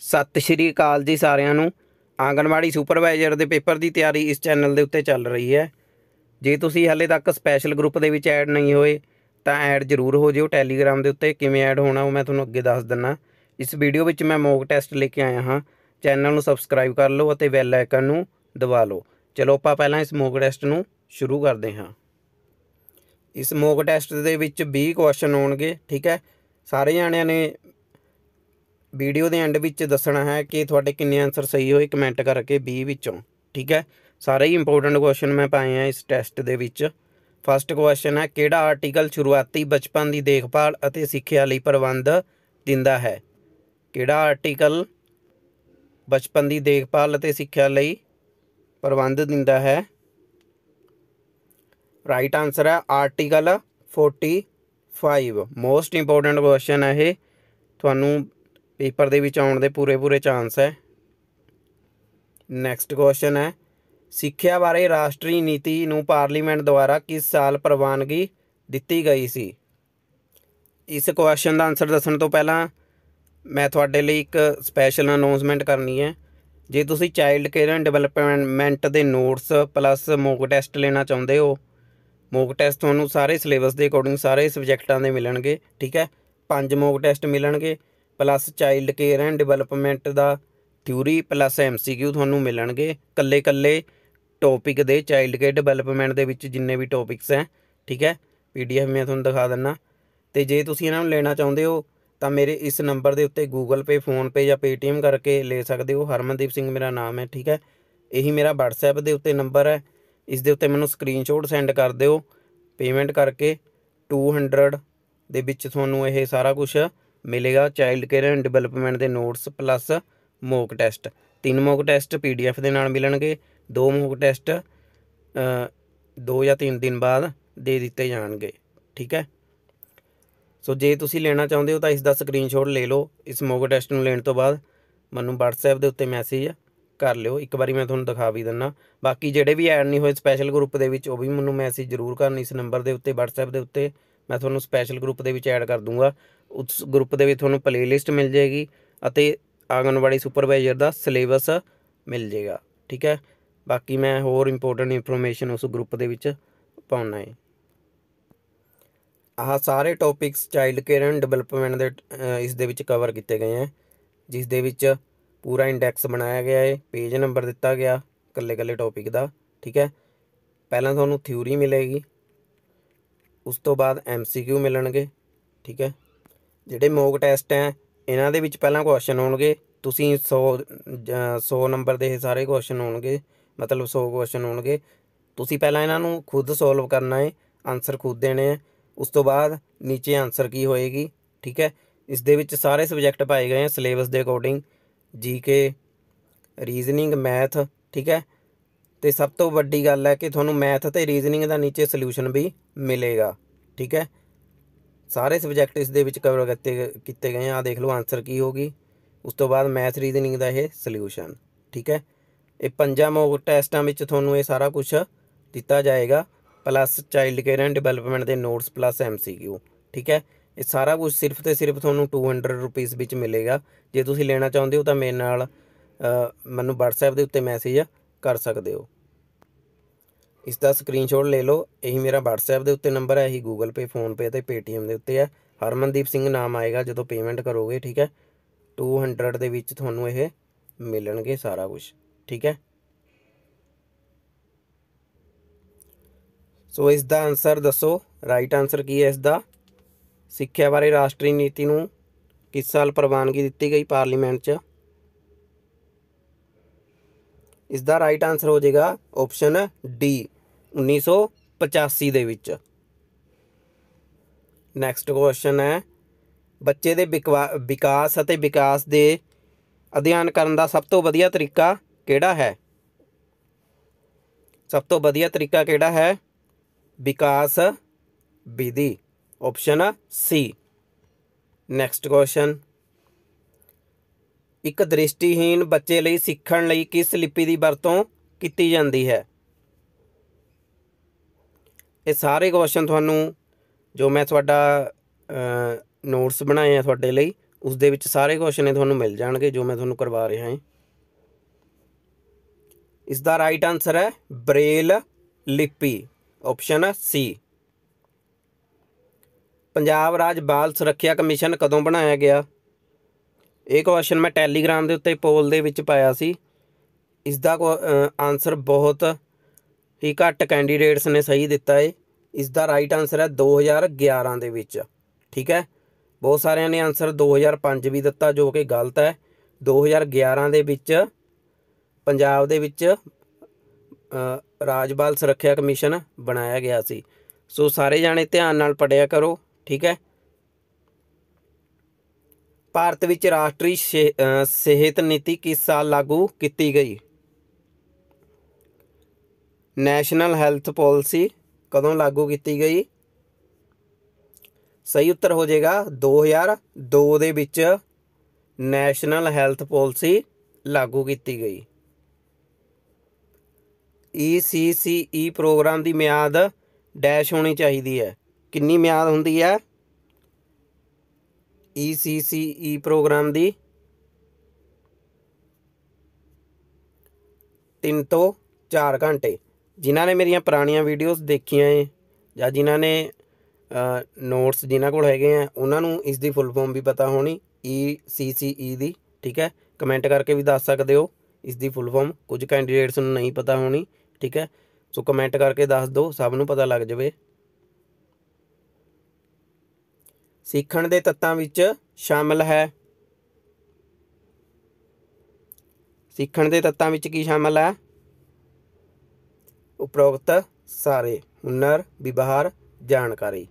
ਸਤਿ ਸ਼੍ਰੀ ਅਕਾਲ ਜੀ ਸਾਰਿਆਂ ਨੂੰ ਆਂਗਣਵਾੜੀ ਸੁਪਰਵਾਈਜ਼ਰ ਦੇ ਪੇਪਰ ਦੀ ਤਿਆਰੀ ਇਸ ਚੈਨਲ ਦੇ ਉੱਤੇ ਚੱਲ ਰਹੀ ਹੈ ਜੇ ਤੁਸੀਂ ਹਾਲੇ ਤੱਕ ਸਪੈਸ਼ਲ ਗਰੁੱਪ ਦੇ ਵਿੱਚ ਐਡ ਨਹੀਂ ਹੋਏ ਤਾਂ ਐਡ ਜ਼ਰੂਰ ਹੋ ਜਿਓ ਟੈਲੀਗ੍ਰਾਮ ਦੇ ਉੱਤੇ ਕਿਵੇਂ ਐਡ ਹੋਣਾ ਉਹ ਮੈਂ ਤੁਹਾਨੂੰ ਅੱਗੇ ਦੱਸ ਦਿੰਨਾ ਇਸ ਵੀਡੀਓ ਵਿੱਚ ਮੈਂ ਮੌਕ ਟੈਸਟ ਲੈ ਕੇ ਆਇਆ ਹਾਂ ਚੈਨਲ ਨੂੰ ਸਬਸਕ੍ਰਾਈਬ ਕਰ ਲਓ ਅਤੇ ਬੈਲ ਆਈਕਨ ਨੂੰ ਦਬਾ ਲਓ ਚਲੋ ਆਪਾਂ ਪਹਿਲਾਂ ਇਸ ਮੌਕ ਟੈਸਟ ਨੂੰ ਸ਼ੁਰੂ ਕਰਦੇ ਹਾਂ ਇਸ ਮੌਕ ਟੈਸਟ ਦੇ ਵਿੱਚ 20 ਕੁਐਸਚਨ ਹੋਣਗੇ ਠੀਕ ਹੈ ਸਾਰੇ ਜਾਣਿਆਂ ਨੇ ਵੀਡੀਓ ਦੇ ਐਂਡ ਵਿੱਚ ਦੱਸਣਾ ਹੈ ਕਿ ਤੁਹਾਡੇ ਕਿੰਨੇ ਆਨਸਰ ਸਹੀ ਹੋਏ ਕਮੈਂਟ ਕਰਕੇ 20 ਵਿੱਚੋਂ ਠੀਕ ਹੈ ਸਾਰੇ ਹੀ ਇੰਪੋਰਟੈਂਟ ਕੁਐਸਚਨ ਮੈਂ ਪਾਏ ਆ ਇਸ ਟੈਸਟ ਦੇ ਵਿੱਚ ਫਸਟ ਕੁਐਸਚਨ ਹੈ ਕਿਹੜਾ ਆਰਟੀਕਲ ਸ਼ੁਰੂਆਤੀ ਬਚਪਨ ਦੀ ਦੇਖਭਾਲ ਅਤੇ ਸਿੱਖਿਆ ਲਈ ਪ੍ਰਬੰਧ ਦਿੰਦਾ ਹੈ ਕਿਹੜਾ ਆਰਟੀਕਲ ਬਚਪਨ ਦੀ ਦੇਖਭਾਲ ਅਤੇ ਸਿੱਖਿਆ ਲਈ ਪ੍ਰਬੰਧ ਦਿੰਦਾ ਹੈ ਰਾਈਟ ਆਨਸਰ ਹੈ ਆਰਟੀਕਲ 45 ਮੋਸਟ ਇੰਪੋਰਟੈਂਟ ਕੁਐਸਚਨ ਹੈ ਇਹ ਤੁਹਾਨੂੰ ਪੇਪਰ ਦੇ ਵਿੱਚ ਆਉਣ ਦੇ ਪੂਰੇ ਪੂਰੇ ਚਾਂਸ ਹੈ ਨੈਕਸਟ ਕੁਐਸਚਨ ਹੈ ਸਿੱਖਿਆ ਬਾਰੇ ਰਾਸ਼ਟਰੀ ਨੀਤੀ ਨੂੰ ਪਾਰਲੀਮੈਂਟ ਦੁਆਰਾ ਕਿਸ ਸਾਲ ਪ੍ਰਵਾਨਗੀ ਦਿੱਤੀ ਗਈ ਸੀ ਇਸ ਕੁਐਸਚਨ ਦਾ ਆਨਸਰ ਦੱਸਣ ਤੋਂ ਪਹਿਲਾਂ ਮੈਂ ਤੁਹਾਡੇ ਲਈ ਇੱਕ ਸਪੈਸ਼ਲ ਅਨਾਉਂਸਮੈਂਟ ਕਰਨੀ ਹੈ ਜੇ ਤੁਸੀਂ ਚਾਈਲਡ ਕੇਅਰ ਐਂਡ ਡਿਵੈਲਪਮੈਂਟ ਦੇ ਨੋਟਸ ਪਲੱਸ ਮੋਕ ਟੈਸਟ ਲੈਣਾ ਚਾਹੁੰਦੇ ਹੋ ਮੋਕ ਟੈਸਟ ਤੁਹਾਨੂੰ ਸਾਰੇ ਸਿਲੇਬਸ ਦੇ ਅਕੋਰਡਿੰਗ ਸਾਰੇ ਸਬਜੈਕਟਾਂ ਦੇ ਮਿਲਣਗੇ ਠੀਕ ਹੈ ਪੰਜ ਮੋਕ ਟੈਸਟ ਮਿਲਣਗੇ plus child care and development ਦਾ ਥਿਊਰੀ ਪਲੱਸ ਐਮਸੀਕਿਊ ਤੁਹਾਨੂੰ ਮਿਲਣਗੇ ਕੱਲੇ ਕੱਲੇ ਟੌਪਿਕ ਦੇ ਚਾਈਲਡ ਕੇਅਰ ਡਿਵੈਲਪਮੈਂਟ ਦੇ ਵਿੱਚ ਜਿੰਨੇ ਵੀ ਟੌਪਿਕਸ ਹੈ ਠੀਕ ਹੈ ਪੀਡੀਐਫ ਮੈਂ ਤੁਹਾਨੂੰ ਦਿਖਾ ਦਿੰਨਾ ਤੇ ਜੇ ਤੁਸੀਂ ਇਹਨਾਂ ਨੂੰ ਲੈਣਾ ਚਾਹੁੰਦੇ ਹੋ ਤਾਂ ਮੇਰੇ ਇਸ ਨੰਬਰ ਦੇ ਉੱਤੇ Google Pay ਫੋਨ ਪੇ ਜਾਂ Paytm ਕਰਕੇ ਲੈ ਸਕਦੇ ਹੋ ਹਰਮਨਦੀਪ ਸਿੰਘ ਮੇਰਾ ਨਾਮ ਹੈ ਠੀਕ ਹੈ ਇਹੀ ਮੇਰਾ WhatsApp ਦੇ ਉੱਤੇ ਨੰਬਰ ਹੈ ਇਸ ਦੇ ਉੱਤੇ ਮੈਨੂੰ ਸਕਰੀਨਸ਼ਾਟ ਸੈਂਡ ਕਰ ਦਿਓ ਪੇਮੈਂਟ ਕਰਕੇ 200 ਦੇ ਵਿੱਚ ਤੁਹਾਨੂੰ ਇਹ ਸਾਰਾ ਕੁਝ ਮਿਲੇਗਾ ਚਾਈਲਡ ਕੇਅਰ ਐਂਡ ਡਿਵੈਲਪਮੈਂਟ ਦੇ ਨੋਟਸ ਪਲੱਸ ਮੋਕ ਟੈਸਟ ਤਿੰਨ ਮੋਕ ਟੈਸਟ ਪੀਡੀਐਫ ਦੇ ਨਾਲ ਮਿਲਣਗੇ ਦੋ ਮੋਕ ਟੈਸਟ ਦੋ ਜਾਂ ਤਿੰਨ ਦਿਨ ਬਾਅਦ ਦੇ ਦਿੱਤੇ ਜਾਣਗੇ ਠੀਕ ਹੈ ਸੋ ਜੇ ਤੁਸੀਂ ਲੈਣਾ ਚਾਹੁੰਦੇ ਹੋ ਤਾਂ ਇਸ ਦਾ ਸਕਰੀਨਸ਼ਾਟ ਲੈ ਲਓ ਇਸ ਮੋਕ ਟੈਸਟ ਨੂੰ ਲੈਣ ਤੋਂ ਬਾਅਦ ਮੈਨੂੰ WhatsApp ਦੇ ਉੱਤੇ ਮੈਸੇਜ ਕਰ ਲਿਓ ਇੱਕ ਵਾਰੀ ਮੈਂ ਤੁਹਾਨੂੰ ਦਿਖਾ ਵੀ ਦਿੰਨਾ ਬਾਕੀ ਜਿਹੜੇ ਵੀ ਐਡ ਨਹੀਂ ਹੋਏ ਸਪੈਸ਼ਲ ਗਰੁੱਪ ਦੇ ਵਿੱਚ ਉਹ ਵੀ ਮੈਨੂੰ ਮੈਸੇਜ ਜ਼ਰੂਰ ਕਰਨ ਇਸ ਨੰਬਰ ਦੇ ਉੱਤੇ WhatsApp ਦੇ ਉੱਤੇ ਮੈਂ ਤੁਹਾਨੂੰ ਸਪੈਸ਼ਲ ਗਰੁੱਪ ਦੇ ਵਿੱਚ ਐਡ ਕਰ ਦੂੰਗਾ ਉਸ ਗਰੁੱਪ ਦੇ ਵਿੱਚ ਤੁਹਾਨੂੰ ਪਲੇਲਿਸਟ ਮਿਲ ਜਾਏਗੀ ਅਤੇ ਆਂਗਨਵਾੜੀ ਸੁਪਰਵਾਈਜ਼ਰ ਦਾ ਸਿਲੇਬਸ ਮਿਲ ਜਾਏਗਾ ਠੀਕ ਹੈ ਬਾਕੀ ਮੈਂ ਹੋਰ ਇੰਪੋਰਟੈਂਟ ਇਨਫੋਰਮੇਸ਼ਨ ਉਸ ਗਰੁੱਪ ਦੇ ਵਿੱਚ ਪਾਉਣਾ ਹੈ ਆਹ ਸਾਰੇ topics child care and development ਦੇ ਇਸ ਦੇ ਵਿੱਚ ਕਵਰ ਕੀਤੇ ਗਏ ਹਨ ਜਿਸ ਦੇ ਵਿੱਚ ਪੂਰਾ ਇੰਡੈਕਸ ਬਣਾਇਆ ਗਿਆ ਹੈ ਪੇਜ ਨੰਬਰ ਦਿੱਤਾ ਗਿਆ ਕੱਲੇ ਕੱਲੇ ਟੌਪਿਕ ਦਾ ਠੀਕ ਹੈ ਪਹਿਲਾਂ ਤੁਹਾਨੂੰ ਥਿਊਰੀ ਮਿਲੇਗੀ ਉਸ ਤੋਂ ਬਾਅਦ ਐਮਸੀਕਿਊ ਮਿਲਣਗੇ ਠੀਕ ਹੈ ਜਿਹੜੇ ਮੋਕ ਟੈਸਟ ਹੈ ਇਹਨਾਂ ਦੇ ਵਿੱਚ ਪਹਿਲਾਂ ਕੁਐਸਚਨ ਹੋਣਗੇ ਤੁਸੀਂ 100 100 ਨੰਬਰ ਦੇ ਸਾਰੇ ਕੁਐਸਚਨ ਹੋਣਗੇ ਮਤਲਬ 100 ਕੁਐਸਚਨ ਹੋਣਗੇ ਤੁਸੀਂ ਪਹਿਲਾਂ ਇਹਨਾਂ ਨੂੰ ਖੁਦ ਸੋਲਵ ਕਰਨਾ ਹੈ ਆਨਸਰ ਖੁਦ ਦੇਣੇ ਹੈ ਉਸ ਤੋਂ ਬਾਅਦ ਨੀਚੇ ਆਨਸਰ ਕੀ ਹੋਏਗੀ ਠੀਕ ਹੈ ਇਸ ਦੇ ਵਿੱਚ ਸਾਰੇ ਸਬਜੈਕਟ ਪਾਏ ਗਏ ਹਨ ਸਿਲੇਬਸ ਦੇ ਅਕੋਰਡਿੰਗ ਜੀਕੇ ਰੀਜ਼ਨਿੰਗ ਮੈਥ ਠੀਕ ਹੈ ਤੇ ਸਭ ਤੋਂ ਵੱਡੀ ਗੱਲ ਹੈ ਕਿ ਤੁਹਾਨੂੰ ਮੈਥ ਤੇ ਰੀਜ਼ਨਿੰਗ ਦਾ ਨੀਚੇ ਸੋਲੂਸ਼ਨ ਵੀ ਮਿਲੇਗਾ ਠੀਕ ਹੈ ਸਾਰੇ ਸਬਜੈਕਟ ਇਸ ਦੇ ਵਿੱਚ ਕਵਰ ਕਰਤੇ ਕੀਤੇ ਗਏ ਆ ਦੇਖ ਲਓ ਆਨਸਰ ਕੀ ਹੋਗੀ ਉਸ ਤੋਂ ਬਾਅਦ ਮੈਥ ਰੀਜ਼ਨਿੰਗ ਦਾ ਇਹ ਸੋਲੂਸ਼ਨ ਠੀਕ ਹੈ ਇਹ ਪੰਜਾਂ ਮੋਕ ਟੈਸਟਾਂ ਵਿੱਚ ਤੁਹਾਨੂੰ ਇਹ ਸਾਰਾ ਕੁਝ ਦਿੱਤਾ ਜਾਏਗਾ plus child care and development ਦੇ ਨੋਟਸ ਪਲੱਸ ਐਮਸੀਕਿਊ ਠੀਕ ਹੈ ਇਹ ਸਾਰਾ ਕੁਝ ਸਿਰਫ ਤੇ ਸਿਰਫ ਤੁਹਾਨੂੰ 200 ਰੁਪਏ ਵਿੱਚ ਮਿਲੇਗਾ ਜੇ ਤੁਸੀਂ ਲੈਣਾ ਚਾਹੁੰਦੇ ਹੋ ਤਾਂ ਮੇਰੇ ਨਾਲ ਮੈਨੂੰ WhatsApp ਦੇ ਉੱਤੇ ਮੈਸੇਜ ਕਰ ਸਕਦੇ ਹੋ ਇਸ ਦਾ ਸਕਰੀਨਸ਼ਾਟ ਲੈ ਲਓ ਇਹੀ ਮੇਰਾ WhatsApp ਦੇ ਉੱਤੇ ਨੰਬਰ ਹੈ ਇਹੀ Google Pay Phone Pay ਤੇ Paytm ਦੇ ਉੱਤੇ ਹੈ ਹਰਮਨਦੀਪ ਸਿੰਘ ਨਾਮ ਆਏਗਾ ਜਦੋਂ ਪੇਮੈਂਟ ਕਰੋਗੇ ਠੀਕ ਹੈ 200 ਦੇ ਵਿੱਚ ਤੁਹਾਨੂੰ ਇਹ ਮਿਲਣਗੇ ਸਾਰਾ ਕੁਝ ਠੀਕ ਹੈ ਸੋ ਇਸ ਦਾ ਆਨਸਰ ਦੱਸੋ ਰਾਈਟ ਆਨਸਰ ਕੀ ਹੈ ਇਸ ਦਾ ਸਿੱਖਿਆ ਬਾਰੇ ਰਾਸ਼ਟਰੀ ਨੀਤੀ ਨੂੰ ਕਿਸ ਸਾਲ ਪ੍ਰਵਾਨਗੀ ਦਿੱਤੀ ਗਈ ਪਾਰਲੀਮੈਂਟ 'ਚ ਇਸ ਦਾ ਰਾਈਟ ਆਨਸਰ ਹੋ ਜਾਏਗਾ ਆਪਸ਼ਨ ਡੀ 1985 ਦੇ ਵਿੱਚ ਨੈਕਸਟ ਕੁਐਸਚਨ ਹੈ ਬੱਚੇ ਦੇ ਵਿਕਾਸ ਅਤੇ ਵਿਕਾਸ ਦੇ ਅਧਿਐਨ ਕਰਨ ਦਾ ਸਭ ਤੋਂ ਵਧੀਆ ਤਰੀਕਾ ਕਿਹੜਾ ਹੈ ਸਭ ਤੋਂ ਵਧੀਆ ਤਰੀਕਾ ਕਿਹੜਾ ਹੈ ਵਿਕਾਸ ਵਿਧੀ ਆਪਸ਼ਨ ਸੀ ਨੈਕਸਟ ਕੁਐਸਚਨ ਇੱਕ ਦ੍ਰਿਸ਼ਟੀਹੀਨ ਬੱਚੇ ਲਈ ਸਿੱਖਣ ਲਈ ਕਿਸ ਲਿਪੀ ਦੀ ਵਰਤੋਂ ਕੀਤੀ ਜਾਂਦੀ ਹੈ ਇਹ ਸਾਰੇ ਕੁਐਸਚਨ ਤੁਹਾਨੂੰ ਜੋ ਮੈਂ ਤੁਹਾਡਾ ਨੋਟਸ ਬਣਾਏ ਆ ਤੁਹਾਡੇ ਲਈ ਉਸ ਦੇ ਵਿੱਚ ਸਾਰੇ ਕੁਐਸਚਨ ਇਹ ਤੁਹਾਨੂੰ ਮਿਲ ਜਾਣਗੇ ਜੋ ਮੈਂ ਤੁਹਾਨੂੰ ਕਰਵਾ ਰਿਹਾ ਹਾਂ ਇਸ ਦਾ ਰਾਈਟ ਆਨਸਰ ਹੈ ਬ੍ਰੇਲ ਲਿਪੀ ਆਪਸ਼ਨ ਹੈ ਸੀ ਪੰਜਾਬ ਰਾਜ ਬਾਲ ਸੁਰੱਖਿਆ ਕਮਿਸ਼ਨ ਕਦੋਂ ਬਣਾਇਆ ਗਿਆ ਇਹ ਕੁਐਸਚਨ ਮੈਂ ਟੈਲੀਗ੍ਰਾਮ ਦੇ ਉੱਤੇ ਪੋਲ ਦੇ ਵਿੱਚ ਪਾਇਆ ਸੀ ਇਸ ਦਾ ਆਨਸਰ ਬਹੁਤ ਹੀ ਘੱਟ ਕੈਂਡੀਡੇਟਸ ਨੇ ਸਹੀ ਦਿੱਤਾ ਏ ਇਸ ਦਾ ਰਾਈਟ ਆਨਸਰ ਹੈ 2011 ਦੇ ਵਿੱਚ ਠੀਕ ਹੈ ਬਹੁਤ ਸਾਰਿਆਂ ਨੇ ਆਨਸਰ 2005 ਵੀ ਦਿੱਤਾ ਜੋ ਕਿ ਗਲਤ ਹੈ 2011 ਦੇ ਵਿੱਚ ਪੰਜਾਬ ਦੇ ਵਿੱਚ ਰਾਜਬਾਲ ਸੁਰੱਖਿਆ ਕਮਿਸ਼ਨ ਬਣਾਇਆ ਗਿਆ ਸੀ ਸੋ ਸਾਰੇ ਜਾਣੇ ਧਿਆਨ ਨਾਲ ਪੜਿਆ ਕਰੋ ਠੀਕ ਹੈ ਭਾਰਤ ਵਿੱਚ ਰਾਸ਼ਟਰੀ ਸਿਹਤ ਨੀਤੀ ਕਿਸ ਸਾਲ ਲਾਗੂ ਕੀਤੀ ਗਈ ਨੈਸ਼ਨਲ ਹੈਲਥ ਪਾਲਿਸੀ ਕਦੋਂ ਲਾਗੂ ਕੀਤੀ ਗਈ ਸਹੀ ਉੱਤਰ ਹੋ ਜਾਏਗਾ 2002 ਦੇ ਵਿੱਚ ਨੈਸ਼ਨਲ ਹੈਲਥ ਪਾਲਿਸੀ ਲਾਗੂ ਕੀਤੀ ਗਈ ECCE ਪ੍ਰੋਗਰਾਮ ਦੀ ਮਿਆਦ ਡੈਸ਼ ਹੋਣੀ ਚਾਹੀਦੀ ਹੈ ਕਿੰਨੀ ਮਿਆਦ ਹੁੰਦੀ ਹੈ ECCE ਪ੍ਰੋਗਰਾਮ ਦੀ 3 ਤੋਂ 4 ਘੰਟੇ ਜਿਨ੍ਹਾਂ ਨੇ ਮੇਰੀਆਂ ਪੁਰਾਣੀਆਂ ਵੀਡੀਓਜ਼ ਦੇਖੀਆਂ ਏ ਜਾਂ ਜਿਨ੍ਹਾਂ ਨੇ ਨੋਟਸ ਜਿਨ੍ਹਾਂ ਕੋਲ ਹੈਗੇ ਆ ਉਹਨਾਂ ਨੂੰ ਇਸ ਦੀ ਫੁੱਲ ਫਾਰਮ ਵੀ ਪਤਾ ਹੋਣੀ ECCE ਦੀ ਠੀਕ ਹੈ ਕਮੈਂਟ ਕਰਕੇ ਵੀ ਦੱਸ ਸਕਦੇ ਹੋ ਇਸ ਦੀ ਫੁੱਲ ਫਾਰਮ ਕੁਝ ਕੈਂਡੀਡੇਟਸ ਨੂੰ ਨਹੀਂ ਪਤਾ ਹੋਣੀ ਠੀਕ ਹੈ ਸੋ ਕਮੈਂਟ ਕਰਕੇ ਦੱਸ ਦਿਓ ਸਭ ਨੂੰ ਪਤਾ ਲੱਗ ਜਾਵੇ ਸਿੱਖਣ ਦੇ ਤੱਤਾਂ ਵਿੱਚ ਸ਼ਾਮਲ ਹੈ ਸਿੱਖਣ ਦੇ ਤੱਤਾਂ ਵਿੱਚ ਕੀ ਸ਼ਾਮਲ ਹੈ ਉਪਰੋਕਤ ਸਾਰੇ ਹੁਨਰ ਵਿਵਹਾਰ ਜਾਣਕਾਰੀ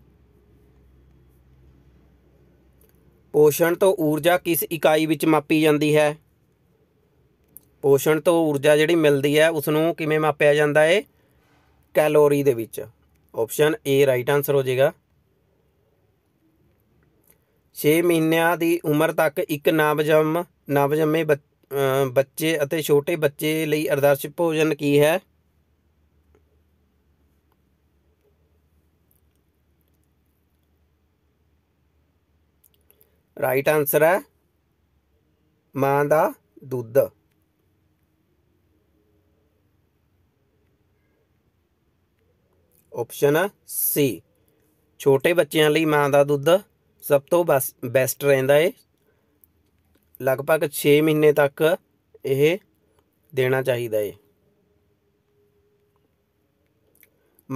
ਪੋਸ਼ਣ ਤੋਂ ਊਰਜਾ ਕਿਸ ਇਕਾਈ ਵਿੱਚ ਮਾਪੀ ਜਾਂਦੀ ਹੈ ਪੋਸ਼ਣ ਤੋਂ ਊਰਜਾ ਜਿਹੜੀ ਮਿਲਦੀ ਹੈ ਉਸ ਨੂੰ ਕਿਵੇਂ ਮਾਪਿਆ ਜਾਂਦਾ ਹੈ ਕੈਲੋਰੀ ਦੇ ਵਿੱਚ ਆਪਸ਼ਨ A ਰਾਈਟ ਆਨਸਰ ਹੋ ਜਾਏਗਾ 6 ਮਹੀਨਿਆਂ ਦੀ ਉਮਰ ਤੱਕ ਇੱਕ ਨਵਜੰਮ ਨਵਜੰਮੇ ਬੱਚੇ ਅਤੇ ਛੋਟੇ ਬੱਚੇ ਲਈ ਅਰਦਾਸ਼ ਭੋਜਨ ਕੀ ਹੈ ਰਾਈਟ ਆਨਸਰ ਹੈ ਮਾਂ ਦਾ ਦੁੱਧ ਆਪਸ਼ਨ ਸੀ ਛੋਟੇ ਬੱਚਿਆਂ ਲਈ ਮਾਂ ਦਾ ਦੁੱਧ ਸਭ ਤੋਂ ਬੈਸਟ ਰਹਿੰਦਾ ਏ ਲਗਭਗ 6 ਮਹੀਨੇ ਤੱਕ ਇਹ ਦੇਣਾ ਚਾਹੀਦਾ ਏ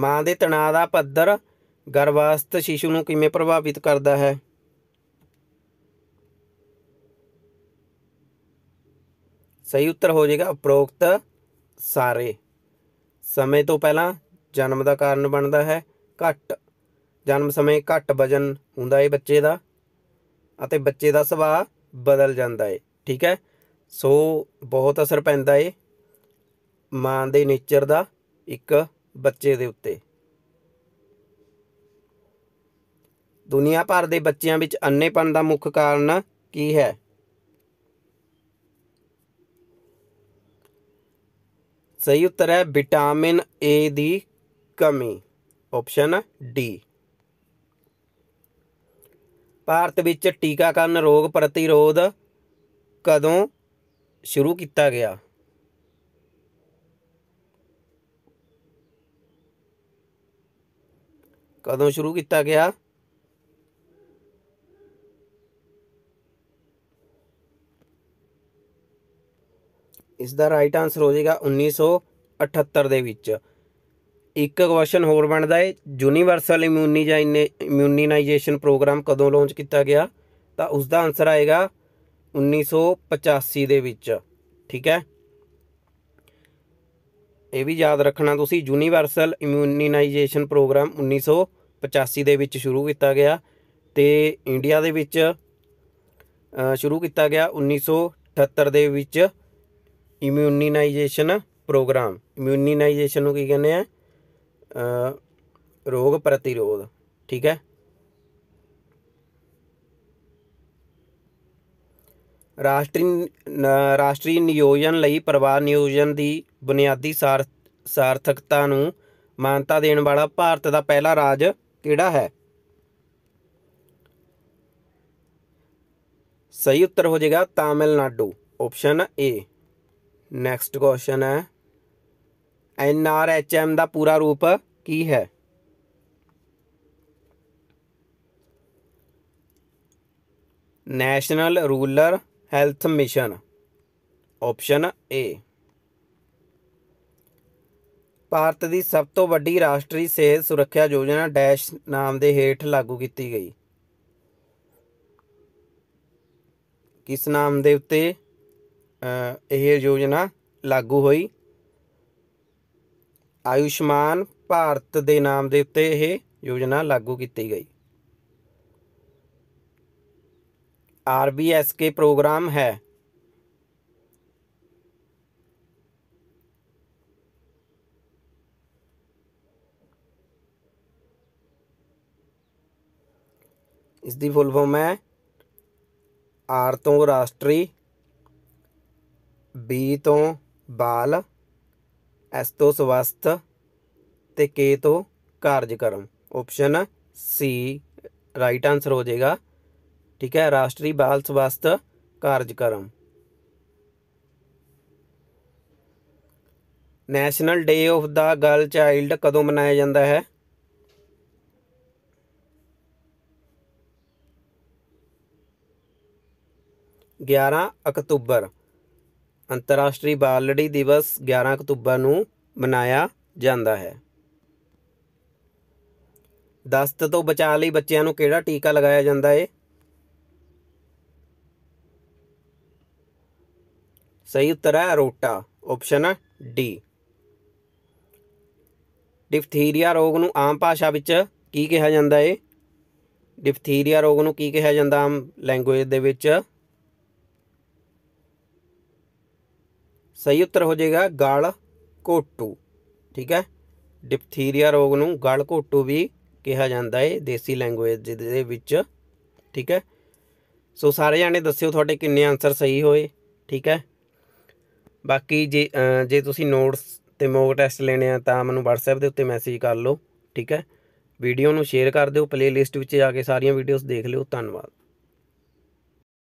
ਮਾਂ ਦੇ ਤਣਾਅ ਦਾ ਪੱਧਰ ਗਰਭਾਸਥ ਸ਼ਿਸ਼ੂ ਨੂੰ ਕਿਵੇਂ ਪ੍ਰਭਾਵਿਤ ਕਰਦਾ ਹੈ ਸਹੀ ਉੱਤਰ ਹੋ ਜਾਏਗਾ ਉਪਰੋਕਤ ਸਾਰੇ ਸਮੇਂ ਤੋਂ ਪਹਿਲਾਂ ਜਨਮ ਦਾ ਕਾਰਨ ਬਣਦਾ ਹੈ ਘੱਟ ਜਨਮ ਸਮੇਂ ਘੱਟ ਵਜਨ ਹੁੰਦਾ ਏ ਬੱਚੇ ਦਾ ਅਤੇ ਬੱਚੇ ਦਾ ਸੁਭਾਅ ਬਦਲ ਜਾਂਦਾ ਏ ਠੀਕ ਹੈ ਸੋ ਬਹੁਤ ਅਸਰ ਪੈਂਦਾ ਏ ਮਾਂ ਦੇ ਨੇਚਰ ਦਾ ਇੱਕ ਬੱਚੇ ਦੇ ਉੱਤੇ ਦੁਨੀਆ ਭਰ ਦੇ ਬੱਚਿਆਂ ਵਿੱਚ ਅੰਨੇਪਣ ਦਾ ਮੁੱਖ ਕਾਰਨ ਕੀ ਹੈ ਸਹੀ ਉੱਤਰ ਹੈ ਵਿਟਾਮਿਨ ਏ ਦੀ ਕਮੀ ਆਪਸ਼ਨ ਡੀ ਭਾਰਤ ਵਿੱਚ ਟੀਕਾਕਰਨ ਰੋਗ ਪ੍ਰਤੀਰੋਧ ਕਦੋਂ ਸ਼ੁਰੂ ਕੀਤਾ ਗਿਆ ਕਦੋਂ ਸ਼ੁਰੂ ਕੀਤਾ ਗਿਆ ਇਸ ਦਾ ਰਾਈਟ ਆਨਸਰ ਹੋ ਜਾਏਗਾ 1978 ਦੇ ਵਿੱਚ ਇੱਕ ਕੁਐਸਚਨ ਹੋਰ ਬਣਦਾ ਹੈ ਯੂਨੀਵਰਸਲ ਇਮਿਊਨਾਈਜੇਸ਼ਨ ਪ੍ਰੋਗਰਾਮ ਕਦੋਂ ਲਾਂਚ ਕੀਤਾ ਗਿਆ ਤਾਂ ਉਸ ਦਾ ਆਨਸਰ ਆਏਗਾ 1985 ਦੇ ਵਿੱਚ ਠੀਕ ਹੈ ਇਹ ਵੀ ਯਾਦ ਰੱਖਣਾ ਤੁਸੀਂ ਯੂਨੀਵਰਸਲ ਇਮਿਊਨਾਈਜੇਸ਼ਨ ਪ੍ਰੋਗਰਾਮ 1985 ਦੇ ਵਿੱਚ ਸ਼ੁਰੂ ਕੀਤਾ ਗਿਆ ਤੇ ਇੰਡੀਆ ਦੇ ਵਿੱਚ ਸ਼ੁਰੂ ਕੀਤਾ ਗਿਆ 1978 ਦੇ ਵਿੱਚ ਇਮਿਊਨਾਈਜੇਸ਼ਨ ਪ੍ਰੋਗਰਾਮ ਇਮਿਊਨਾਈਜੇਸ਼ਨ ਨੂੰ ਕੀ ਕਹਿੰਦੇ ਆ ਰੋਗ ਪ੍ਰਤੀਰੋਧ ਠੀਕ ਹੈ ਰਾਸ਼ਟਰੀ ਰਾਸ਼ਟਰੀ ਨਿਯੋਜਨ ਲਈ ਪਰਿਵਾਰ ਨਿਯੋਜਨ ਦੀ ਬੁਨਿਆਦੀ ਸਾਰਥਕਤਾ ਨੂੰ ਮਾਨਤਾ ਦੇਣ ਵਾਲਾ ਭਾਰਤ ਦਾ ਪਹਿਲਾ ਰਾਜ ਕਿਹੜਾ ਹੈ ਸਹੀ ਉੱਤਰ ਹੋ ਜਾਏਗਾ Tamil Nadu option A next question ਹੈ ਐਨ ਆਰ ਐਚ ਐਮ ਦਾ ਪੂਰਾ ਰੂਪ ਕੀ ਹੈ national rural health mission option A Bharat ਦੀ ਸਭ ਤੋਂ ਵੱਡੀ ਰਾਸ਼ਟਰੀ ਸਿਹਤ ਸੁਰੱਖਿਆ ਯੋਜਨਾ ਡੈਸ਼ ਨਾਮ ਦੇ ਹੇਠ ਲਾਗੂ ਕੀਤੀ ਗਈ ਕਿਸ ਨਾਮ ਦੇ ਉੱਤੇ ਇਹ ਯੋਜਨਾ ਲਾਗੂ ਹੋਈ ਆਯੁਸ਼ਮਾਨ ਭਾਰਤ ਦੇ ਨਾਮ ਦੇ ਉੱਤੇ ਇਹ ਯੋਜਨਾ ਲਾਗੂ ਕੀਤੀ ਗਈ ਆਰਬੀਐਸਕੇ ਪ੍ਰੋਗਰਾਮ ਹੈ ਇਸ ਦੀ ਫੁੱਲ ਫਾਰਮ ਹੈ ਆਰ ਤੋਂ ਰਾਸ਼ਟਰੀ ਬੀ ਤੋਂ ਬਾਲ ਐਸ ਤੋਂ ਸਵਸਥ ਤੇ ਕੇ ਤੋਂ ਕਾਰਜਕਰਮ ਆਪਸ਼ਨ ਸੀ ਰਾਈਟ ਆਨਸਰ ਹੋ ਜਾਏਗਾ ਠੀਕ ਹੈ Rashtriya Bal Swasthya Karyakram national day of the girl child ਕਦੋਂ ਮਨਾਇਆ ਜਾਂਦਾ ਹੈ ਗਿਆਰਾਂ ਅਕਤੂਬਰ ਅੰਤਰਰਾਸ਼ਟਰੀ ਬਾਲੜੀ ਦਿਵਸ 11 ਅਕਤੂਬਰ ਨੂੰ ਮਨਾਇਆ ਜਾਂਦਾ ਹੈ ਦਸਤ ਤੋਂ ਬਚਾਅ ਲਈ ਬੱਚਿਆਂ ਨੂੰ ਕਿਹੜਾ ਟੀਕਾ ਲਗਾਇਆ ਜਾਂਦਾ ਹੈ ਸਹੀ ਉੱਤਰ ਹੈ ਰੋਟਾ ਆਪਸ਼ਨ ਡੀ ਡਿਫਥੀਰੀਆ ਰੋਗ ਨੂੰ ਆਮ ਭਾਸ਼ਾ ਵਿੱਚ ਕੀ ਕਿਹਾ ਜਾਂਦਾ ਹੈ ਡਿਫਥੀਰੀਆ ਰੋਗ ਨੂੰ ਕੀ ਕਿਹਾ ਜਾਂਦਾ ਆਮ ਲੈਂਗੁਏਜ ਦੇ ਵਿੱਚ ਸਹੀ ਉੱਤਰ ਹੋ ਜਾਏਗਾ ਗਲ ਕੋਟੂ ਠੀਕ ਹੈ ਡਿਪਥੀਰੀਆ ਰੋਗ ਨੂੰ ਗਲ ਕੋਟੂ ਵੀ ਕਿਹਾ ਜਾਂਦਾ ਹੈ ਦੇਸੀ ਲੈਂਗੁਏਜ ਦੇ ਵਿੱਚ ਠੀਕ ਹੈ ਸੋ ਸਾਰੇ ਜਾਣੇ ਦੱਸਿਓ ਤੁਹਾਡੇ ਕਿੰਨੇ ਆਨਸਰ ਸਹੀ ਹੋਏ ਠੀਕ ਹੈ ਬਾਕੀ ਜੇ ਜੇ ਤੁਸੀਂ ਨੋਟਸ ਤੇ ਮੋਕ ਟੈਸਟ ਲੈਣੇ ਆ ਤਾਂ ਮੈਨੂੰ WhatsApp ਦੇ ਉੱਤੇ ਮੈਸੇਜ ਕਰ ਲਓ ਠੀਕ ਹੈ ਵੀਡੀਓ ਨੂੰ ਸ਼ੇਅਰ ਕਰ ਦਿਓ ਪਲੇਲਿਸਟ ਵਿੱਚ ਜਾ ਕੇ ਸਾਰੀਆਂ ਵੀਡੀਓਜ਼ ਦੇਖ ਲਿਓ ਧੰਨਵਾਦ